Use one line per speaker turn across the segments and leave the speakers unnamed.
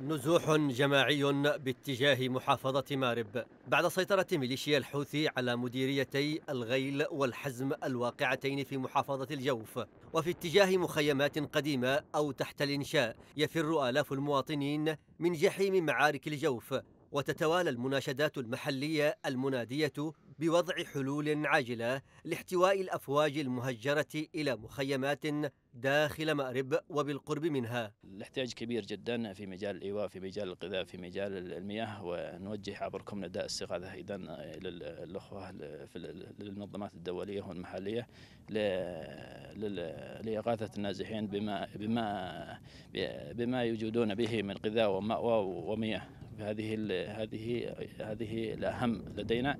نزوح جماعي باتجاه محافظة مارب بعد سيطرة ميليشيا الحوثي على مديريتي الغيل والحزم الواقعتين في محافظة الجوف وفي اتجاه مخيمات قديمة أو تحت الإنشاء يفر آلاف المواطنين من جحيم معارك الجوف وتتوالى المناشدات المحلية المنادية بوضع حلول عاجلة لاحتواء الأفواج المهجرة إلى مخيمات داخل مأرب وبالقرب منها
الاحتياج كبير جدا في مجال الإيواء في مجال الغذاء في مجال المياه ونوجه عبركم نداء استغاثة أيضا للأخوة في للمنظمات الدولية والمحلية لإغاثة النازحين بما بما بما يوجدون به من غذاء ومأوى ومياه هذه هذه هذه الاهم لدينا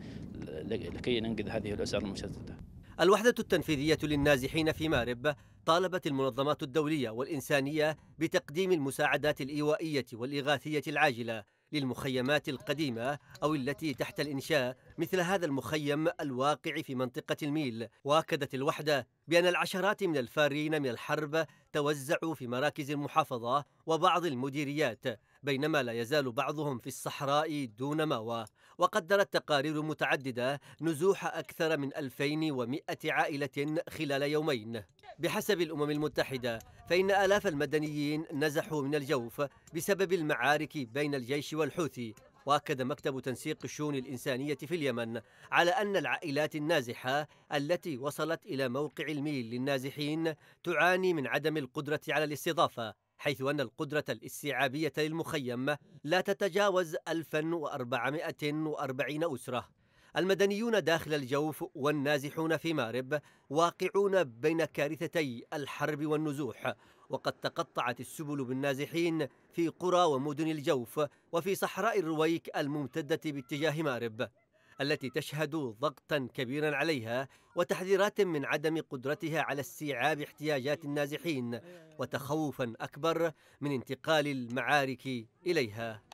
لكي ننقذ هذه الاسر المشتته. الوحده التنفيذيه للنازحين في مارب طالبت المنظمات الدوليه والانسانيه بتقديم المساعدات الايوائيه والاغاثيه العاجله للمخيمات القديمه او التي تحت الانشاء مثل هذا المخيم الواقع في منطقه الميل واكدت الوحده بان العشرات من الفارين من الحرب توزعوا في مراكز المحافظه وبعض المديريات بينما لا يزال بعضهم في الصحراء دون مأوى وقدرت تقارير متعددة نزوح أكثر من 2100 عائلة خلال يومين بحسب الأمم المتحدة فإن آلاف المدنيين نزحوا من الجوف بسبب المعارك بين الجيش والحوثي واكد مكتب تنسيق الشؤون الانسانيه في اليمن على ان العائلات النازحه التي وصلت الى موقع الميل للنازحين تعاني من عدم القدره على الاستضافه حيث أن القدرة الاستيعابية للمخيم لا تتجاوز 1440 أسرة المدنيون داخل الجوف والنازحون في مارب واقعون بين كارثتي الحرب والنزوح وقد تقطعت السبل بالنازحين في قرى ومدن الجوف وفي صحراء الرويك الممتدة باتجاه مارب التي تشهد ضغطا كبيرا عليها وتحذيرات من عدم قدرتها على استيعاب احتياجات النازحين وتخوفا اكبر من انتقال المعارك اليها